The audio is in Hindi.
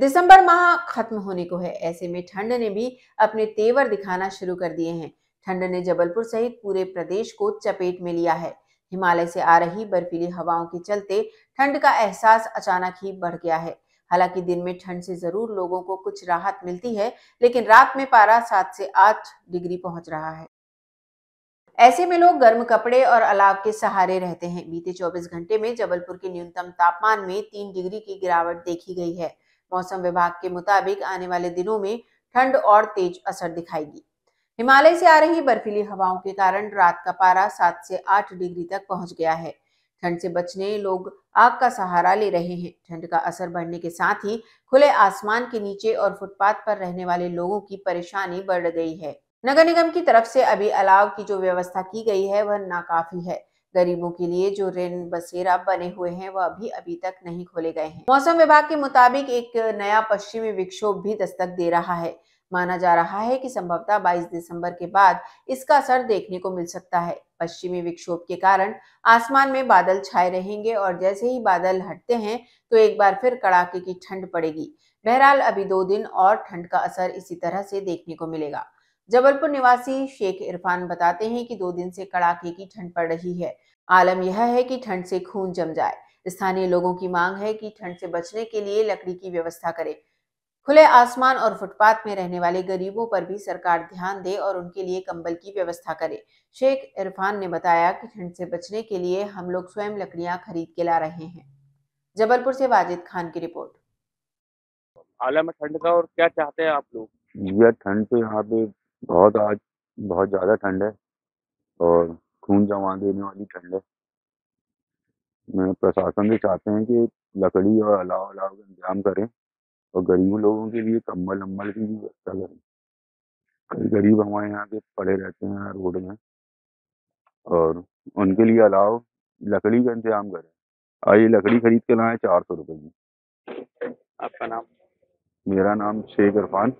दिसंबर माह खत्म होने को है ऐसे में ठंड ने भी अपने तेवर दिखाना शुरू कर दिए हैं ठंड ने जबलपुर सहित पूरे प्रदेश को चपेट में लिया है हिमालय से आ रही बर्फीली हवाओं के चलते ठंड का एहसास अचानक ही बढ़ गया है हालांकि दिन में ठंड से जरूर लोगों को कुछ राहत मिलती है लेकिन रात में पारा सात से आठ डिग्री पहुंच रहा है ऐसे में लोग गर्म कपड़े और अलाव के सहारे रहते हैं बीते 24 घंटे में जबलपुर के न्यूनतम तापमान में तीन डिग्री की गिरावट देखी गई है मौसम विभाग के मुताबिक आने वाले दिनों में ठंड और तेज असर दिखाएगी हिमालय से आ रही बर्फीली हवाओं के कारण रात का पारा सात से आठ डिग्री तक पहुंच गया है ठंड से बचने लोग आग का सहारा ले रहे हैं ठंड का असर बढ़ने के साथ ही खुले आसमान के नीचे और फुटपाथ पर रहने वाले लोगों की परेशानी बढ़ गई है नगर निगम की तरफ से अभी अलाव की जो व्यवस्था की गई है वह नाकाफी है गरीबों के लिए जो ऋण बसेरा बने हुए हैं वह अभी अभी तक नहीं खोले गए हैं मौसम विभाग के मुताबिक एक नया पश्चिमी विक्षोभ भी दस्तक दे रहा है माना जा रहा है कि संभवतः 22 दिसंबर के बाद इसका असर देखने को मिल सकता है पश्चिमी विक्षोभ के कारण आसमान में बादल छाए रहेंगे और जैसे ही बादल हटते हैं तो एक बार फिर कड़ाके की ठंड पड़ेगी बहरहाल अभी दो दिन और ठंड का असर इसी तरह से देखने को मिलेगा जबलपुर निवासी शेख इरफान बताते हैं कि दो दिन से कड़ाके की ठंड पड़ रही है आलम यह है कि ठंड से खून जम जाए स्थानीय लोगों की मांग है कि ठंड से बचने के लिए लकड़ी की व्यवस्था करे खुले आसमान और फुटपाथ में रहने वाले गरीबों पर भी सरकार ध्यान दे और उनके लिए कंबल की व्यवस्था करे शेख इरफान ने बताया कि ठंड से बचने के लिए हम लोग स्वयं लकड़ियां खरीद के ला रहे हैं जबलपुर से वाजिद खान की रिपोर्ट आलम ठंड का और क्या चाहते हैं आप लोग यह ठंड तो यहाँ पे बहुत आज बहुत ज़्यादा ठंड है और खून जमा देने वाली ठंड है मैं प्रशासन से चाहते हैं कि लकड़ी और अलाव अलाव का इंतजाम करें और गरीब लोगों के लिए कम्बल अम्बल की भी व्यवस्था करें कई गरीब हमारे यहाँ के पड़े रहते हैं रोड में और उनके लिए अलाव लकड़ी का इंतजाम करें आइए लकड़ी खरीद के लाए चार सौ रुपये की आपका नाम मेरा नाम शेख इरफान